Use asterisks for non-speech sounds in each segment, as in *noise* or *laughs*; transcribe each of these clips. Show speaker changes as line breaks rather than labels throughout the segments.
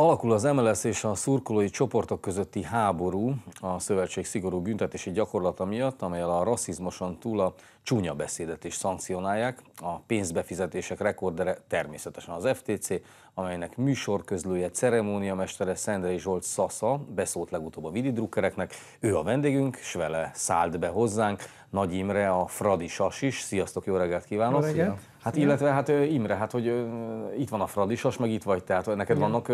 Alakul az MLS és a szurkolói csoportok közötti háború a szövetség szigorú büntetési gyakorlata miatt, amelyel a rasszizmoson túl a csúnya beszédet is szankcionálják. A pénzbefizetések rekordere természetesen az FTC, amelynek műsorközlője, ceremóniamestere Szendrei Zsolt Szasza beszólt legutóbb a vididrukkereknek. Ő a vendégünk, s vele szállt be hozzánk Nagy Imre, a Fradi Sasis. Sziasztok, jó reggelt kívánok! Jó reggelt. Hát Igen? illetve hát Imre, hát hogy itt van a Fradisos, meg itt vagy, tehát neked Igen. vannak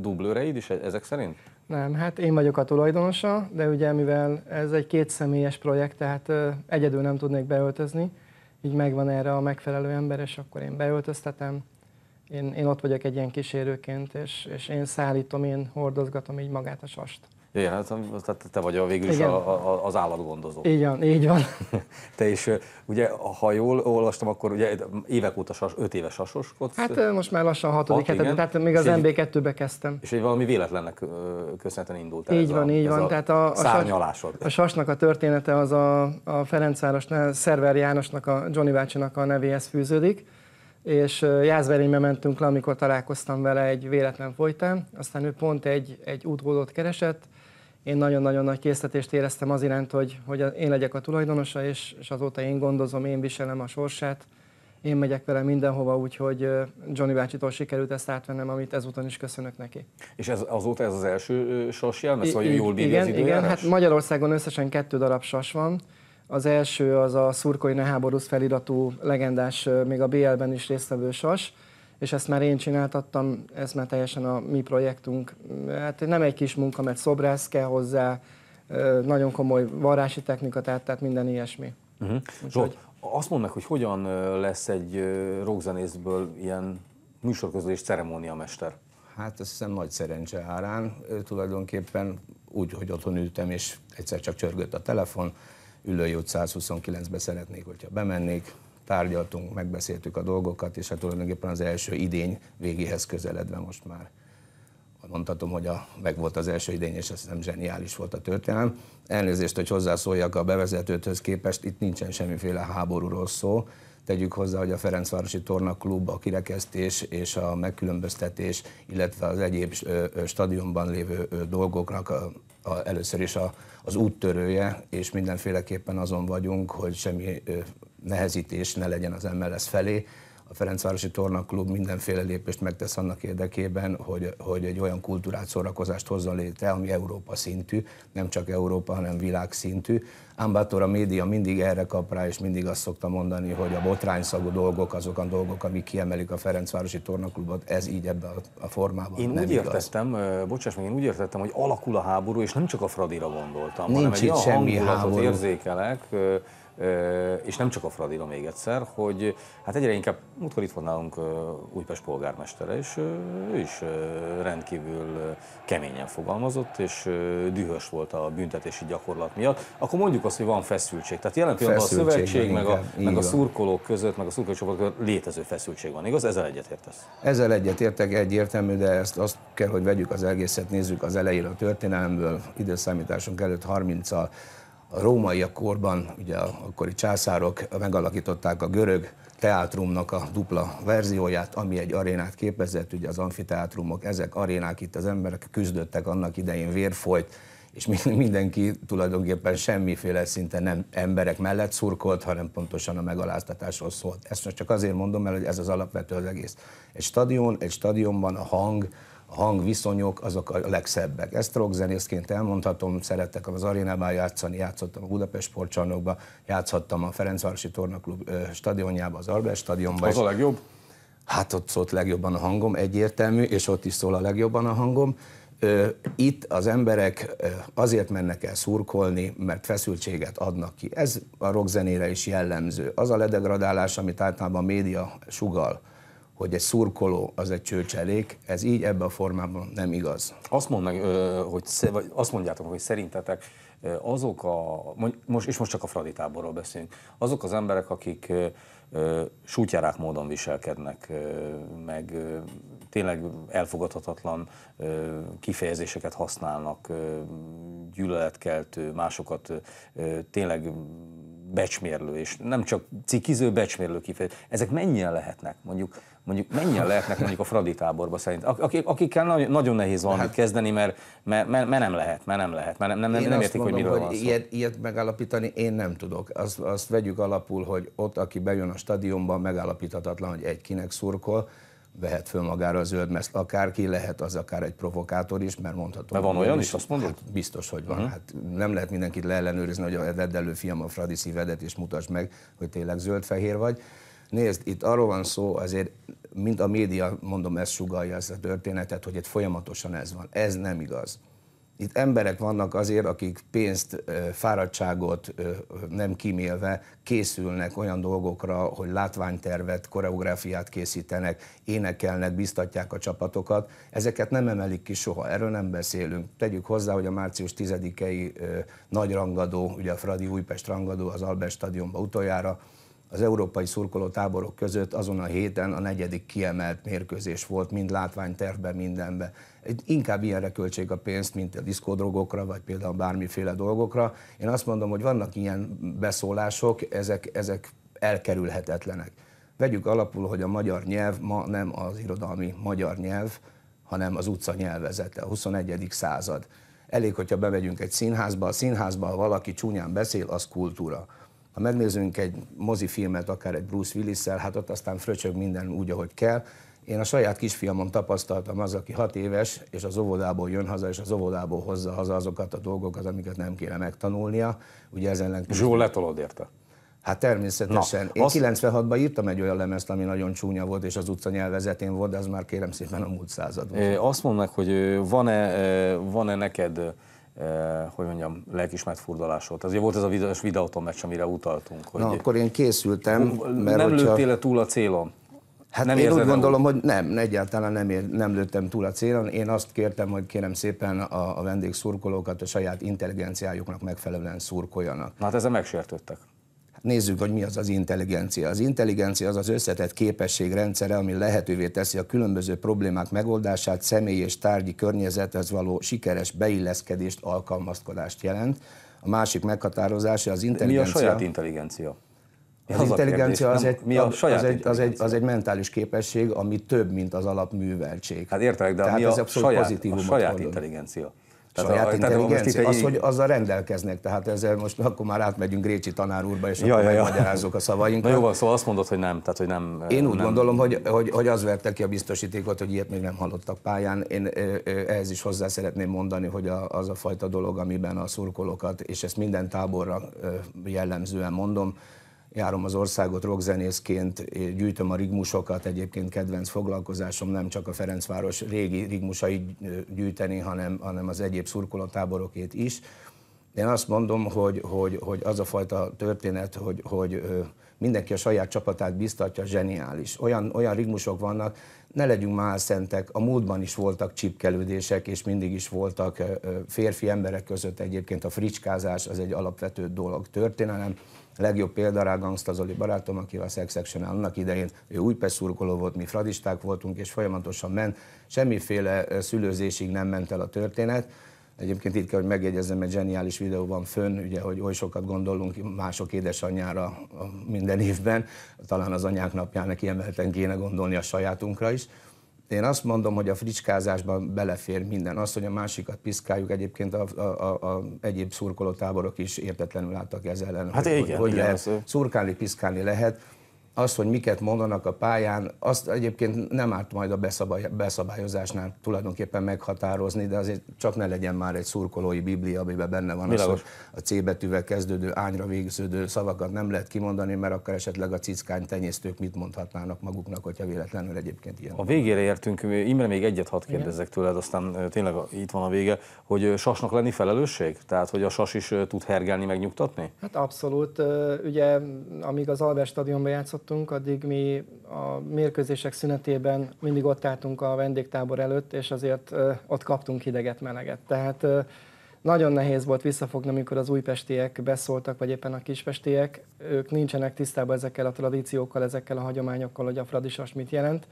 dublőreid is e-, ezek szerint?
Nem, hát én vagyok a tulajdonosa, de ugye mivel ez egy kétszemélyes projekt, tehát egyedül nem tudnék beöltözni, így megvan erre a megfelelő ember, és akkor én beöltöztetem. Én, én ott vagyok egy ilyen kísérőként, és, és én szállítom, én hordozgatom így magát a sast.
Igen, hát tehát te vagy a, végül is a, a, az állatgondozó. Igen, így van. *laughs* Te is, ugye, ha jól olvastam, akkor ugye évek óta sas, öt éves sasoskodsz. Hát
most már lassan hatodik hat, tehát még az MB2-be kezdtem.
És egy valami véletlennek köszönhetően indult el Így ez van, a, így van. A tehát a, a, szárnyalásod. Sas, a
sasnak a története az a, a Ferencvárosnál, Szerver Jánosnak, a Johnny bácsinak a nevéhez fűződik és Jászberénybe mentünk le, amikor találkoztam vele egy véletlen folytán, aztán ő pont egy, egy útgódot keresett, én nagyon-nagyon nagy készletést éreztem az iránt, hogy, hogy én legyek a tulajdonosa, és, és azóta én gondozom, én viselem a sorsát, én megyek vele mindenhova, úgyhogy Johnny bácsitól sikerült ezt átvennem, amit ezúton is köszönök neki.
És ez, azóta ez az első sas jármesz, szóval jól bírja igen, az Igen, hát
Magyarországon összesen kettő darab sas van, az első az a szurkolina háborús feliratú legendás, még a BL-ben is résztvevő sas, és ezt már én csináltattam, ez már teljesen a mi projektunk. Hát nem egy kis munka, mert szobrász kell hozzá, nagyon komoly varrási technika, tehát, tehát minden ilyesmi.
Uh-huh. Zsolt, azt mondd meg, hogy hogyan lesz egy rockzenészből ilyen műsorközlés ceremóniamester? Hát azt
hiszem nagy szerencse árán. tulajdonképpen úgy, hogy otthon ültem, és egyszer csak csörgött a telefon, Üllői út 129-be szeretnék, hogyha bemennék, tárgyaltunk, megbeszéltük a dolgokat, és hát tulajdonképpen az első idény végéhez közeledve most már mondhatom, hogy a, meg volt az első idény, és ez nem zseniális volt a történelem. Elnézést, hogy hozzászóljak a bevezetőthöz képest, itt nincsen semmiféle háborúról szó. Tegyük hozzá, hogy a Ferencvárosi Tornaklub, a kirekesztés és a megkülönböztetés, illetve az egyéb stadionban lévő dolgoknak a, először is a, az úttörője, és mindenféleképpen azon vagyunk, hogy semmi nehezítés ne legyen az MLS felé, a Ferencvárosi Tornaklub mindenféle lépést megtesz annak érdekében, hogy, hogy egy olyan kultúrát, szórakozást hozzon létre, ami Európa szintű, nem csak Európa, hanem világszintű. Ám a média mindig erre kap rá, és mindig azt szokta mondani, hogy a botrányszagú dolgok azok a dolgok, amik kiemelik a Ferencvárosi Tornaklubot, ez így ebben a, a formában Én nem úgy igaz.
értettem, bocsáss meg, én úgy értettem, hogy alakul a háború, és nem csak a Fradira gondoltam, Nincs hanem egy itt semmi háború. érzékelek, és nem csak a Fradira még egyszer, hogy hát egyre inkább, múltkor itt van nálunk Újpest polgármestere, és ő is rendkívül keményen fogalmazott, és dühös volt a büntetési gyakorlat miatt,
akkor mondjuk azt, hogy van feszültség. Tehát jelen a szövetség, meg a, meg a szurkolók
között, meg a szurkolók között létező feszültség van, igaz? Ezzel egyetértesz?
Ezzel egyetértek egyértelmű, de ezt azt kell, hogy vegyük az egészet, nézzük az elejére a történelemből, időszámításunk előtt 30-al a rómaiak korban, ugye akkori császárok megalakították a görög teátrumnak a dupla verzióját, ami egy arénát képezett, ugye az amfiteátrumok, ezek arénák, itt az emberek küzdöttek annak idején, vér folyt, és mindenki tulajdonképpen semmiféle szinte nem emberek mellett szurkolt, hanem pontosan a megaláztatásról szólt. Ezt most csak azért mondom, mert ez az alapvető az egész. Egy stadion, egy stadionban a hang, a hangviszonyok azok a legszebbek. Ezt rockzenészként elmondhatom, szerettek az arénában játszani, játszottam a Budapest sportcsarnokba, játszhattam a Ferencvárosi Tornaklub stadionjába, az Albert stadionba. Az a legjobb? Hát ott szólt legjobban a hangom, egyértelmű, és ott is szól a legjobban a hangom. Itt az emberek azért mennek el szurkolni, mert feszültséget adnak ki. Ez a rockzenére is jellemző. Az a ledegradálás, amit általában a média sugal, hogy egy szurkoló az egy csőcselék, ez így ebben a formában nem igaz. Azt, mond meg, hogy, vagy azt mondjátok, hogy szerintetek azok
a, most, és most csak a Fradi táborról beszélünk, azok az emberek, akik sútyárák módon viselkednek, meg tényleg elfogadhatatlan kifejezéseket használnak, gyűlöletkeltő, másokat tényleg becsmérlő, és nem csak cikiző, becsmérlő kifejezés. Ezek mennyien lehetnek? Mondjuk, mondjuk mennyien lehetnek mondjuk a Fradi táborba szerint? Akik, akikkel nagyon, nagyon nehéz valamit hát, kezdeni, mert, mert, mert, mert, nem lehet, mert nem lehet, mert nem, nem, nem, nem értik, mondom, hogy miről hogy van szó. Ilyet,
ilyet megállapítani én nem tudok. Azt, azt vegyük alapul, hogy ott, aki bejön a stadionban, megállapíthatatlan, hogy egy kinek szurkol, vehet föl magára a zöld meszt akárki, lehet az akár egy provokátor is, mert mondható. De van olyan is, azt mondod? Hát biztos, hogy van. Uh-huh. Hát nem lehet mindenkit leellenőrizni, hogy a vedd elő fiam a fradi szívedet, és mutasd meg, hogy tényleg zöld-fehér vagy. Nézd, itt arról van szó, azért, mint a média, mondom, ez sugalja ezt a történetet, hogy itt folyamatosan ez van. Ez nem igaz. Itt emberek vannak azért, akik pénzt, fáradtságot nem kímélve készülnek olyan dolgokra, hogy látványtervet, koreográfiát készítenek, énekelnek, biztatják a csapatokat. Ezeket nem emelik ki soha, erről nem beszélünk. Tegyük hozzá, hogy a március 10-i nagy rangadó, ugye a Fradi Újpest rangadó az Albert stadionba utoljára, az európai szurkoló táborok között azon a héten a negyedik kiemelt mérkőzés volt, mind látványtervben, mindenben. Inkább ilyenre költség a pénzt, mint a diszkodrogokra, vagy például bármiféle dolgokra. Én azt mondom, hogy vannak ilyen beszólások, ezek, ezek elkerülhetetlenek. Vegyük alapul, hogy a magyar nyelv ma nem az irodalmi magyar nyelv, hanem az utca nyelvezete, a 21. század. Elég, hogyha bemegyünk egy színházba, a színházban valaki csúnyán beszél, az kultúra. Ha megnézünk egy mozifilmet, akár egy Bruce Willis-szel, hát ott aztán fröcsög minden úgy, ahogy kell. Én a saját kisfiamon tapasztaltam az, aki hat éves, és az óvodából jön haza, és az óvodából hozza haza azokat a dolgokat, amiket nem kéne megtanulnia. Ugye ezen ellen... Zsó, letolod érte. Hát természetesen. Na, Én azt... 96-ban írtam egy olyan lemezt, ami nagyon csúnya volt, és az utca nyelvezetén volt, de az már kérem szépen a múlt század volt.
Azt mondnak, hogy van-e, van-e neked eh, hogy mondjam, lelkismert furdalás volt. Ez ugye volt ez a videós videóton meccs, amire utaltunk. Hogy Na, akkor
én készültem. Mert nem hogyha... lőttél
-e túl a célon? Hát nem én úgy gondolom, úgy?
hogy nem, egyáltalán nem, ér, nem lőttem túl a célon. Én azt kértem, hogy kérem szépen a, a vendégszurkolókat a saját intelligenciájuknak megfelelően szurkoljanak. Na hát ezzel megsértődtek. Nézzük, hogy mi az az intelligencia. Az intelligencia az az összetett képesség rendszere, ami lehetővé teszi a különböző problémák megoldását, személy és tárgyi környezethez való sikeres beilleszkedést, alkalmazkodást jelent. A másik meghatározása az intelligencia. Mi a saját intelligencia? Az, az intelligencia az egy, mi a saját az, egy, az, egy, az egy mentális képesség, ami több, mint az alapműveltség. Hát értelek, de Tehát mi a, ez saját, a saját intelligencia? Tehát saját szóval a, intelligencia, az, hogy azzal rendelkeznek, tehát ezzel most akkor már átmegyünk Grécsi tanár úrba, és ja, akkor ja, megmagyarázzuk ja. a szavainkat. Na jó, van,
szóval azt mondod, hogy nem, tehát hogy nem. Én eh, úgy nem. gondolom, hogy,
hogy, hogy az verte ki a biztosítékot, hogy ilyet még nem hallottak pályán. Én eh, eh, ehhez is hozzá szeretném mondani, hogy a az a fajta dolog, amiben a szurkolókat, és ezt minden táborra jellemzően mondom, járom az országot rockzenészként, eh, gyűjtöm a rigmusokat, egyébként kedvenc foglalkozásom nem csak a Ferencváros régi rigmusai eh, gyűjteni, hanem, hanem az egyéb szurkolatáborokét is. Én azt mondom, hogy, hogy, hogy az a fajta történet, hogy, hogy eh, mindenki a saját csapatát biztatja, zseniális. Olyan, olyan rigmusok vannak, ne legyünk már szentek, a múltban is voltak csipkelődések, és mindig is voltak férfi emberek között egyébként a fricskázás, az egy alapvető dolog történelem legjobb példa rá Gangsta Zoli barátom, aki a Sex Action annak idején, ő Újpest szurkoló volt, mi fradisták voltunk, és folyamatosan ment, semmiféle szülőzésig nem ment el a történet. Egyébként itt kell, hogy megjegyezzem, egy zseniális videó van fönn, ugye, hogy oly sokat gondolunk mások édesanyjára minden évben, talán az anyák napjának kiemelten kéne gondolni a sajátunkra is én azt mondom, hogy a fricskázásban belefér minden. Az, hogy a másikat piszkáljuk, egyébként a, a, a, a egyéb szurkolótáborok is értetlenül álltak ez ellen. Hát hogy, igen, hogy igen, lehet, szurkálni, piszkálni lehet az, hogy miket mondanak a pályán, azt egyébként nem árt majd a beszabály, beszabályozásnál tulajdonképpen meghatározni, de azért csak ne legyen már egy szurkolói biblia, amiben benne van Milagos. az, hogy a C betűvel kezdődő, ányra végződő szavakat nem lehet kimondani, mert akkor esetleg a cickány tenyésztők mit mondhatnának maguknak, hogyha véletlenül egyébként ilyen. A
végére értünk, Imre még egyet hadd kérdezzek tőled, aztán tényleg itt van a vége, hogy sasnak lenni felelősség? Tehát, hogy a sas is tud hergelni, megnyugtatni?
Hát abszolút. Ugye, amíg az Albert stadionban játszott, játszottunk, addig mi a mérkőzések szünetében mindig ott álltunk a vendégtábor előtt, és azért ott kaptunk hideget, meleget. Tehát nagyon nehéz volt visszafogni, amikor az újpestiek beszóltak, vagy éppen a kispestiek. Ők nincsenek tisztában ezekkel a tradíciókkal, ezekkel a hagyományokkal, hogy a fradisas mit jelent.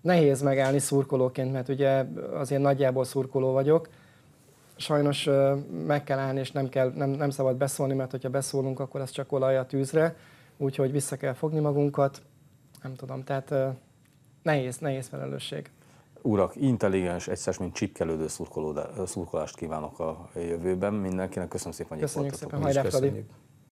Nehéz megállni szurkolóként, mert ugye azért nagyjából szurkoló vagyok. Sajnos meg kell állni, és nem, kell, nem, nem szabad beszólni, mert hogyha beszólunk, akkor az csak olaj a tűzre úgyhogy vissza kell fogni magunkat, nem tudom, tehát nehéz, nehéz felelősség.
Urak, intelligens, egyszer, mint csipkelődő szurkolást kívánok a jövőben mindenkinek. Köszönöm szépen, hogy itt voltatok. Köszönjük szépen, hajrá,